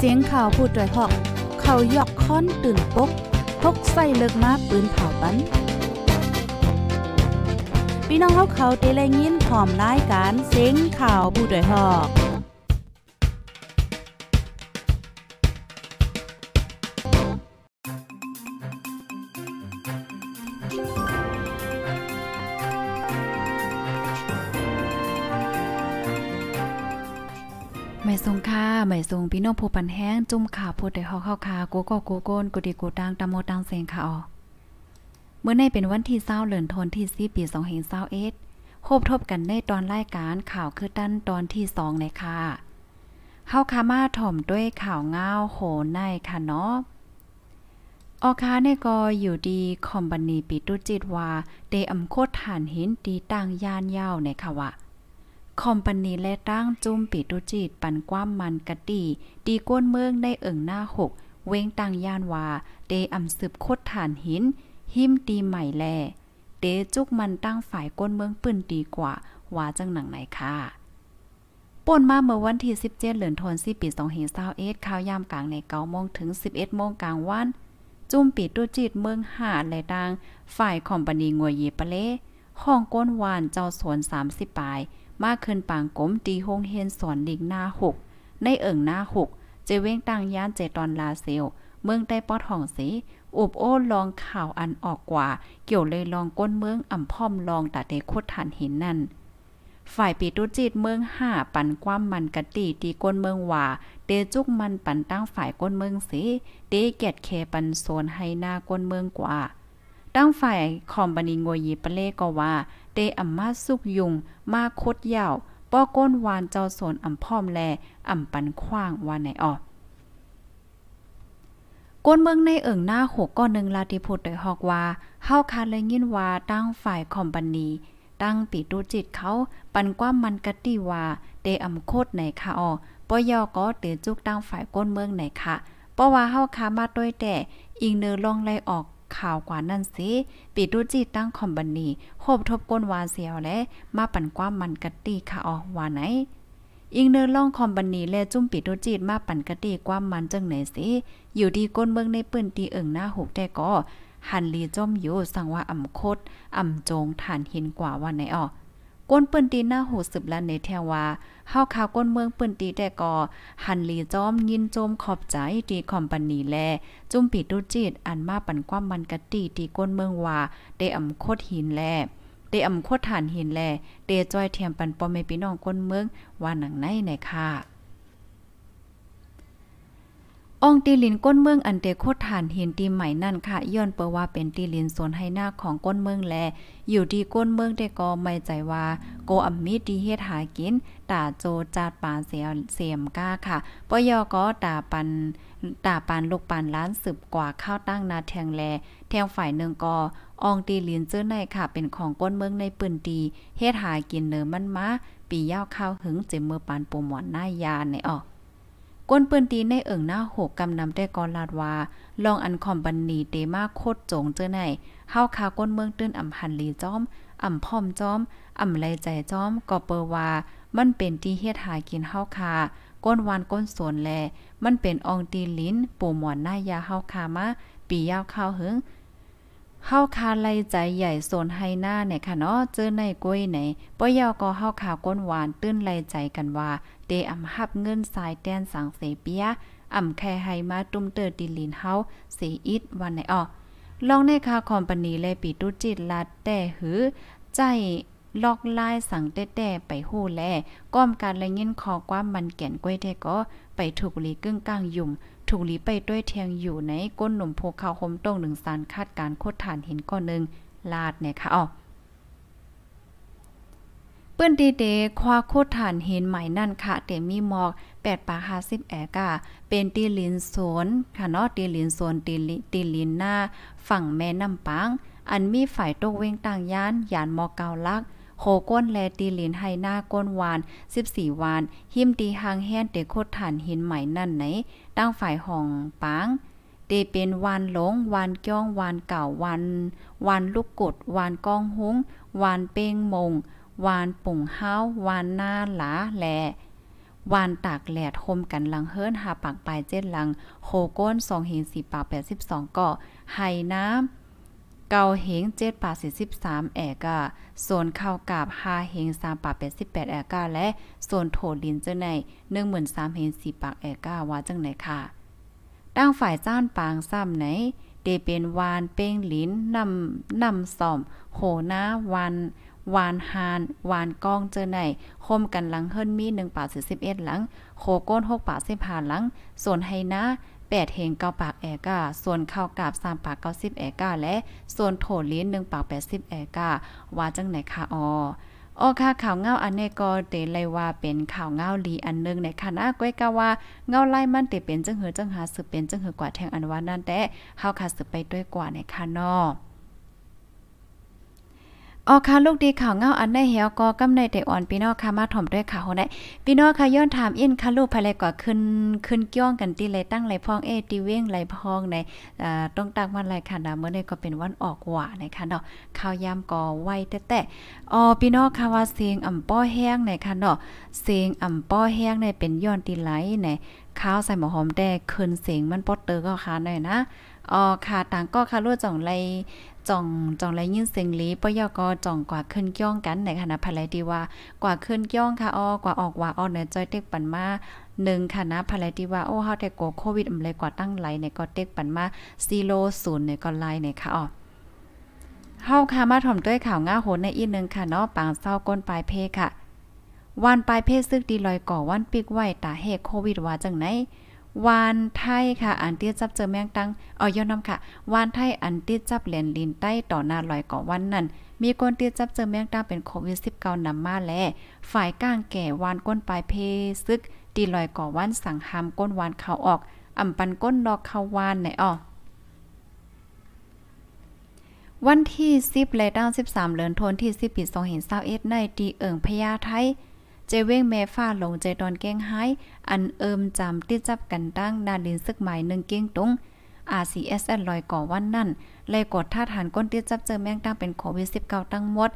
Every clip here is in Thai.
เสียงข่าวพูดด้วยหอก เขายกค้อนตื่นปกพกใส่เลิกมาปืนเผาปัน พี่น้องเขาเขาเตะแลยินพรอมรายการเสียงข่าวผู้ด้วยหอกอยสรงพี่น้องผู้ปันแห้งจุ่มขาพูดได้เฮาเข้าคากโกโกโกนกูดิกูตังตะโมตังเสงขาออเมื่อในเป็นวันที่20เดือนธันวาคมปี2521โคบทบกันในตอนรายการข่าวคือตั้นตอนที่2ในค่ะเฮาคามาถ่อมด้วยข่าวง้าว โหนในค่ะ เนาะ ออคาเนกออยู่ดีคอมบันีปิตุจิตว่าเตอำโคตฐานหินตีตั้งย่านยาวในค่ะว่าคอมปานีและตั้งจุ้มปิตุจิตปันความ มันกะตีดีก้นเมือง ได้เอิ่ง หน้าหกเว้ง ตังย่านวาเตอำสืบโคดฐานหิน หิมตีใหม่แลเตจุก มันตั้งฝ่ายก้นเมืองปืนดีกว่าวาจังหนัง ไหน ค่ะป่นมาเมื่อวันที่17เดือนธันวาคมปี2521ข่าวยามกลางใน9โมงถึง11โมงกลางวัน จุ่มปิดตุจิตเมืองหาดและดังฝ่ายคอมปานีงวยีปะเล่ห้องก้นหวานเจ้าสวน30ปลายมากเึินปางกมตีโฮงเฮนสอนหลีกหน้าหกในเอิ่งหน้าหกเจเว้งตั้งย่านเจตอนลาเซลเมืองใต้ปอดห่องสีอุบโอ้ลองข่าวอันออกกว่า เกี่ยวเลยลองก้นเมืองอ่ำพ่อมลองตดเดกคดฐานเห็นนั่นฝ่ายปีตุจิตเมืองห้าปันความมันกะตีตีก้นเมืองว่าเตจุกมันปันตั้งฝ่ายก้นเมืองสเตเกียดเคปันโซนให้หน้าก้นเมืองกว่าดังฝ่ายคอมบานีงวยีปะเล่ก็ว่า เตอัมมาสุกยุงมาคดยาวป้อก้นวานเจ้าสนอ่ำพรอมแลอ่ำปันคว้างว่าไหนออก ก้นเมืองในเอิงหน้าหกก้อนหนึ่งลาติพุดโดยฮอกว่าเฮาคาเลยยินว่าตั้งฝ่ายคอมบานีตั้งปีดูจิตเขา ปันความมันกะติว่าเตอำโคตรไหนค่ะออปยอก็เตือจุกตั้งฝ่ายก้นเมืองไหนค่ะเพราะว่าเฮาคามาด้วยแต่อิงเนอลองไล่ออกข่าวกว่า นั่นสิปิดูจีตั้งคอมบันนีโคบทบก้นวาเสียว และมาปั่นความมันกะตีค่ะออกว่าไหน อิงเนอร์ล่องคอมบันนีและจุ่มปิดดูจีตมา ปั่นกะตีความมันจังไหนสิ อยู่ดีก้นเมืองในปืนตีเอิงหน้าหกแต่ก็หันลีจ้อมอยู่สั่งว่าอ่ำโคตรอ่ำโจงฐานหินกว่าวันไหนออกก้นปืนตีหน้าโหดสืบและเนแทว่าเฮาข่าวก้นเมืองปืนตีแต่ก่อ หันหลีจ้อมยินโจมขอบใจตีคอมปานี แล จุ่มปีดุจิต อันมาปันความ มันกะตีตีก้นเมือง ว่าได้อำโคตหินแลได้อำโคตฐานหินแลเตจ้อยเทียมปันปอมใม้พี่น้องก้นเมืองว่าหนังไหนไหนค่ะองตีลินก้นเมืองอันเตโคฐานหินตีใหม่นั่นค่ะย้อนเปว่าเป็นตีลินโซนให้หน้าของก้นเมืองแลอยู่ที่ก้นเมืองแต่ก็ไม่ใจว่าโกอัมมีดีเฮ็ดหากินตาโจจาดปานเสียเสียมก้าค่ะปยอก็ตาปันตาปันลูกปันล้านสืบกว่าเข้าตั้งนาแทงแลแทงฝ่ายหนึ่งกออองตีลินเจ้อในค่ะ เป็นของก้นเมืองในปืนดีเฮ็ดหากินเนื้อมันมาปียาวข้าวหึงเจมเมื่อปานปูหวอนหน้ายาในออก้นปืนตีในเอิ่งหน้าหกกำนำได้กอนลาดวาลองอันคอมบันนีเตมาโคดจงเจอไหนเฮาคาก้นเมืองตื้นอ่ำหันลีจ้อมอ่ำพอมจ้อมอ่ำไรใจจ้อม ก็เปอร์ว่า มันเป็นที่เฮ็ดหากินเฮาคาก้นวานก้นสวนแล มันเป็นอองตีลิ้นปู่หมอนหน้ายาเฮาคามาปียาวข้าวหึงเฮาคาไลใจใหญ่โซนไฮหน้าเนี่ยค่ะเนาะเจอในกล้วยไหนป้อยาวก็เฮาคาก้นหวานตื้นไลใจกันว่าเตอำหับเงินสายแดนสังเสเปีย อำแค่ให้มาตุ้มเตอดิลินเฮาเสอิดวันไหนอ่อลองในคาคอมปานีและปีตุจิตลาดแต่หือ ใจลอกลายสั่งแต่ๆไปหู้แล ก้อมการละเงินขอความมันเก่นก้วยแท้ก็ ไปถูกลีกึ่งกลางยุ่ม ถูกลีไปด้วยเทียงอยู่ในก้นหนุ่มโพเขาคมตรงหนึ่งสารคาดการโคตรฐานเห็นก้อนหนึ่งลาดเนี่ยค่ะอ่อเปิ้นดีเดคว้าโคฐานเห็นใหม่นั่นค่ะเตมีหมอก8ปากิบแอกะเป็นตีลินโซนค่ะเนาะตีลินโซนตีลิตีลินหน้า ฝั่งแม่น้ำปัง อันมีฝ่ายตกเว้งต่างย่านยานมอเกาลักโคก้นแลตีลินไฮหน้าก้นวาน 14วาน หิมตีหางแห้นเตโคฐานหินใหม่นั่นไหนตั้งฝ่ายห้องปังเตเป็นวานหลงวานก้องวานเก่าวานวานลูกกด วานก้องหุ้ง วานเป้งมงวานปุ่งเฮาวานหน้าหลาแหลวานตากแหลดคมกันหลังเฮิรนหาปากปลายเจ็ดหลังโคก้นสองเหงสี่ปากแปดสิบสองเกาะไฮน้ำเกาเหงเจ็ดปากสี่สิบสามแอกาโซนข้าวกาบห้าเหงสามปากแปดสิบแปดแอกาและโซนโถดินเจ้าในหนึ่งหมื่นสามเหงสี่ปากแอกาว่าจังไหนค่ะตั้งฝ่ายจ้านปางซ้ำไหนเดเป็นวานเป้งลิ้นนำนำสอมโหน้าวานวานฮานวานก้องเจอไหนคมกันหลังเฮิรนมีหนึ่งปากส1สิบเอ็ดหลัง โคโก้นหกปากส0ผ่าาหลัง ส่วนไฮนะแปดเหงเกาปากแอกาส่วนข้าวกาบสามปากเก้าสิบแอกาและส่วนโถลิ้นหนึ่งปากแปดสิบแอกาว่าจังไหนคะออออค่ะข่าวเงาอันเนกอเตเลยว่าเป็นข่าวเงาลีอันนึงในคณะก้อยกาว่าเงาไล่มันเตเป็นจังเหือจังหาสืบเป็นจังเหือกว่าแทงอันว่านั่นแต่เฮาค่ะสืบไปด้วยกว่าในคณะนอออค่ะ ลูกดีข่าวเงาอันได้เหี่ยวก็กำในแต่อ่อนพี่น้องค่ะมาถ่อมด้วยค่ะวหได้พี่น้องค่ะย้อนถามอินค่ะลูกภายไรก็ขึ้นขึ้นเกี้ยงกันตีเลยตั้งไหลพองเอตีเว้งไหลพองในอ่าต้องตักวันไหลค่ะนะเมื่อใด้ก็เป็นวันออกหว่านะคะเนาะข้าวยามกอไว้แต่แต่อ๋อพี่น้องค่ะว่าเสียงอ่ำป้อแห้งในค่ะเนาะเสียงอ่ำป้อแห้งในเป็นย้อนตีไหลในข้าวใส่หมอหอมแดงค้นเสียงมันป๊อตเตอร์ก็ค่ะหน่อยนะอ๋อค่ะต่างก็ค่ะลวดจ่องไลจ่องจ่องและยินเสียงลีปยอกจ่องกว่าขึ้นย่องกันในคณะภลายดีว่ากว่าขึ้นย่องค่ะอ้อกว่าออกว่าอ้อเนี่ยจอยเต็กปันมาหนึ่งคณะภลายดีว่าโอ้เฮาแต่กลโควิดอะไเลยกว่าตั้งไหลเนี่ยก็เต็กปันมาซีโลศูนย์เนี่ยก็ไลเนี่ยค่ะอ้อเฮาค่ะมาถ่อมด้วยข่าวง่าโหดในอีกนึงค่ะเนาะปางเศร้าก้นปลายเพค่ะ วันปลายเพศซึกดีลอยก่อวันปิกไหวตาเฮโควิดว่าจังไหนวานไทยค่ะ อันตี้จับเจอแมงตังอ๋อย้อนำค่ะวานไทยอันตี้จับเหรียญลินใต้ต่อหน้าลอยก่อวันนั้น มีคนเตี้ยจับเจอแมงตังเป็นโควิด -19 นำมาแลฝ่ายก้างแก่วานก้นปลายเพซึกตีลอยก่อวันสั่งหามก้นวานเขาออกอ่ำปันก้นดอกเขาวานไหนอ้อ วันที่10และตั้ง13เดือนธันวาคมที่10ปี2521ในตีเอิงพญาไทเจเว้งแม่ฟ้าหลงใจตอนแก้งหายอันเอิมจำตีดจับกันตั้งนาดินซึกใหม่หนึ่งเก้งตรง RCS ลอยก่อวันนั่นเลยกดท่าฐานก้นตียจับเจอแมงตั้งเป็นโควิด19ตั้งมด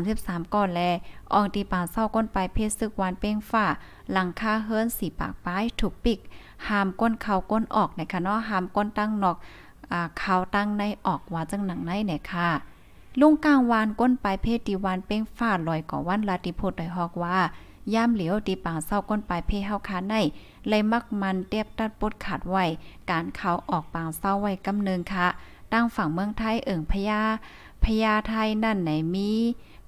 33ก่อนแล อองตีป่าเศร้าก้นปลายเพศซึกวานเป้งฝ่าหลังค่าเฮิร์นสีปากป้ายถูกปิก หามก้นเข่าก้นออกในคะเนาะหามก้นตั้งนอกเข่าตั้งในออกว่าจังหนังในเนี่ยค่ะ ลุงกลางวานก้นปลายเพศตีวานเป้งฝ่าลอยก่อวันลาติโพดลอยฮอกว่าย่ามเหลียวตีปางเศร้าก้นปลายเพเฮาคาใน เลยมักมันเตียบตัดปดขาดไว้การเขาออกปางเศร้าไว้กาเนินคะตั้งฝั่งเมืองไทยเอิ่งพญาพญาไทยนั่นไหนมี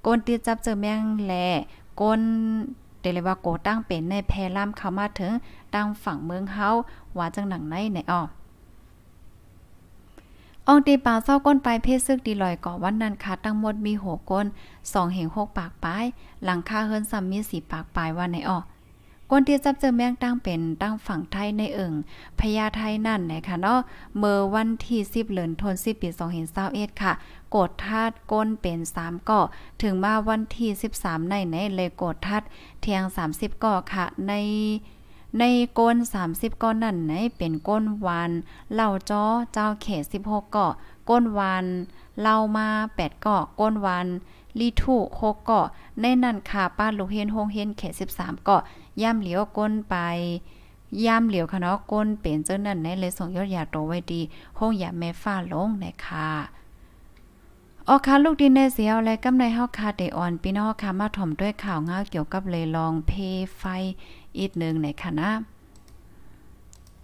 ก้นตีจับเจอ แมงแหลก้นเดลว่าโกตั้งเป็นในแพร่ล่ามเข้า มาถึงตั้งฝั่งเมืองเฮาว่าจัง หนังในในออกอองตีป่าเศร้าก้นไปเพศซึกดีลอยก่อวันนั้นค่ะตั้งหมดมีหกก้นสองเหงหกปากปลาย หลังค่าเฮิรนซัมมีสีปากปลายว่าในออก ก้นที่จับเจอแมงตั้งเป็นตั้งฝั่งไทยในเอิงพญาไทยนั่นนะคะเนาะเมื่อวันที่สิบเหลือนทนสิบปีสองเห็นเศร้าเอ็ดค่ะโกดธาตุก้นเป็นสามก่อถึงมาวันที่สิบสามในในเลยโกดธาตุเทียงสามสิบก่อค่ะในในก้น30ก้อนนั่นไหนเป็นก้นวานเหล่าจ้อเจ้าเขต16เกาะก้นวานเหล่ามา8เกาะก้นวานลีทูก6เกาะ ในนั่นค่ะป้าลูกเฮียนโฮงเฮียนเขต13เกาะย่ำเหลียวก้นไป ย่ำเหลียวคะเนาะก้นเป็นเจ้านั่นในเลยส่งยอดยาโตไว้ดีห้องยาแม่ฟ้าลงนะคะออคาลูกดินเนเสียวและกำในเฮาคาเดออนพี่น้องค่ะมาถ่อมด้วยข่าวง้าเกี่ยวกับเลยลองเพไฟอีกนึงในค่ะนะ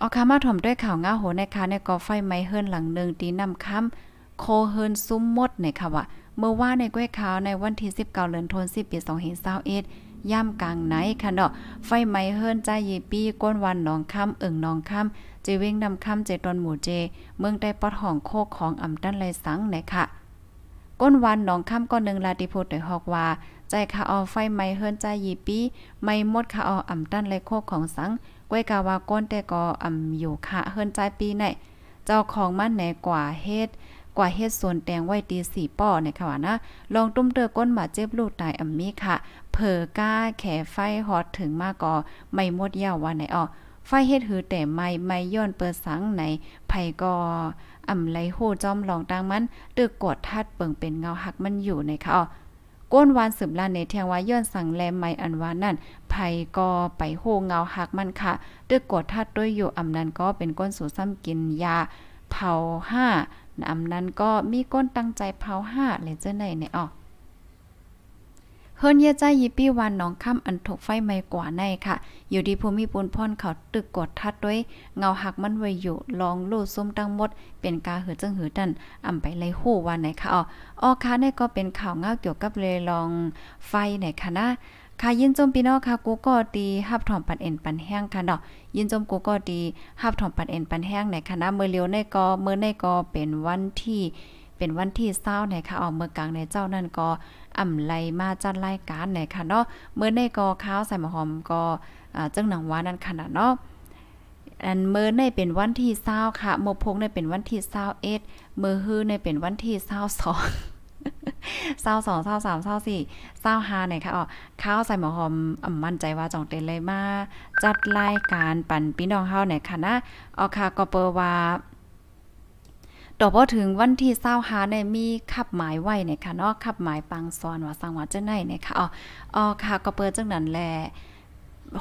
ออคามาถ่อมด้วยข่าวง้าโหในค่ะในกอไฟไม้เฮือนหลังนึงตีนำค่ำโคเฮือนซุ้มมดในค่ะว่าเมื่อว่าในก้วยขาวในวันที่19เดือนธันวาคมปี2521ย่ำกลางไหนค่ะเนาะไฟไหม้เฮิรนใจเยปี ก้นวันหนองค่ำเอิ่งหนองค่ำเจิวงนำค่ำเจตนหมู่เจเมืองได้ปอดห้องโคของอำตันไรสังไหนค่ะก้นวันหนองค่ำก้อนหนึ่งลาติพูดโดยหอกว่า ใจขาออไฟไหมเฮิรนใจยีปี ไม่มดขาอออ่ำตั้นไรโคกของสังก้วยกาวาก้นแต่ก็อ่ำอยู่ขาเฮิรนใจปีไหนเจ้าของมันไหนกว่าเฮ็ดกว่าเฮ็ดส่วนแตงไว้ตีสี่ป้อในีค่ะวานะ ลองตุ้มเตอก้นมาเจ็บลูกตายอ่ำมีค่ะเผอก้าแขไฟฮอตถึงมากก่อไม่มดยาววันไหนออกไฟเฮ็ดหือแต่ไม่ไม่ย้อนเปิดสังในไผก่ออ่ำไรลโหจ้อมลองตังมัน ตึกกดทัดเปิงเป็นเงาหักมันอยู่ในค่ะอ๋อก้นวานสืบลานในเทียงว่าย้อนสั่งแลไม้อันวานั่นไผก็ไปโหเงาหักมันค่ะ ตึกกดทัดด้วยอยู่อำนั้นก็เป็นก้นสู่ซ้ำกินยาเผาห้าอำนั้นก็มีก้นตั้งใจเผาห้าเลยเจ้าไหนในอ๋อเฮิรนเยใจยีปี้วันน้องค่ำอันถกไฟไม่กว่าในค่ะ อยู่ดีภูมิปูนพ่อนเขาตึกกดทัดด้วยเงาหักมันไว้อยู่ ลองลู่ซุมตั้งมด เป็นกาเหือจังหือดันอำไปเลยหู้วันไหนค่ะอ๋อออค่ะนี่ก็เป็นข่าวเงาเกี่ยวกับเลยลองไฟไหนค่ะนะ ค่ะ ยินจมพี่น้องค่ะ กูก็ดีฮับถอมปันเอ็นปันแห้งค่ะเนาะยินจมกูก็ดีฮับถอมปันเอ็นปันแห้งในคณะเมื่อเลียวในก็เมื่อในก็เป็นวันที่เป็นวันที่เศร้าในค่ะออกเมื่อกลางในเจ้านั่นก็อ่ำไลมาจัดรายการในค่ะเนาะเมื่อในก็ข้าวใส่หอมก็เจ้าหนังว่านั่นขนาดเนาะอันเมื่อในเป็นวันที่เศร้าค่ะโมพงในเป็นวันที่เศร้าเอ็ดเมื่อฮื้อในเป็นวันที่เศร้าสอง เศร้าสองเศร้าสามเศร้าสี่เศร้าห้าเนี่ยค่ะอ๋อข้าวใส่หมอหอมอ่ำมั่นใจว่าจองเต็นเลยมา จัดรายการปั่นพี่น้องเฮาเนี่ยค่ะนะอ๋อค่ะก็เปิดว่าต่อพอถึงวันที่เศร้าหาในมีขับหมายไว้เนี่ยค่ะเนาะขับหมายปังซอนว่าสังว่เจ้าไหนเนี่ยค่ะอ๋ออ๋อค่ะก็เปิดจังนั้นแหละ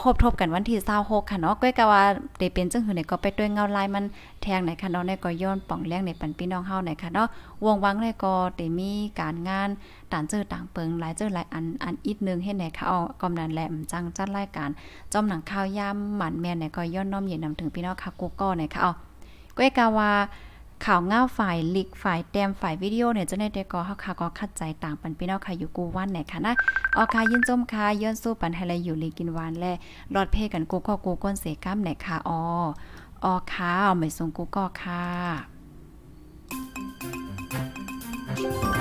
รบทบกันวันที่26ค่ะเนาะก้อยก็ว่าได้เป็นจังหือเนี่ยก็ไปด้วยเงาลายมันแทงไหนค่ะเนาะในก็ย้อนป่องแรงในปันพี่น้องเฮาไหนค่ะเนาะวงวังในก็ได้มีการงานต่างเจอต่างเปิงหลายเจอหลายอันอันอีกนึงเฮ็ดไหนค่ะเอากำนันแหลมจังจัดรายการจอมหนังข้าวยามหมันแม่นไนก็ย้อนน้อมเย็นนำถึงพี่น้องค่ะกูก็ไหนค่ะเอาก้อยก็ว่าข่าวเงาฝ่าย ลิก ฝ่ายแดมฝ่าย วิดีโอ เนี่ยเจ้าดนเดกอเฮาค่ะก็คัดใจต่าง ปันพี่น้องค่ะ อยู่ กู วันไหนค่ะนะออค่ะยินจมค่ะย้อนสู้ปันไฮไลอยู่ลีกินวานแลรอดเพ่กัน กูก็กูก้นเสก้ามไหนค่ะ ออออค่ะไม่ส่งกูก็ค่ะ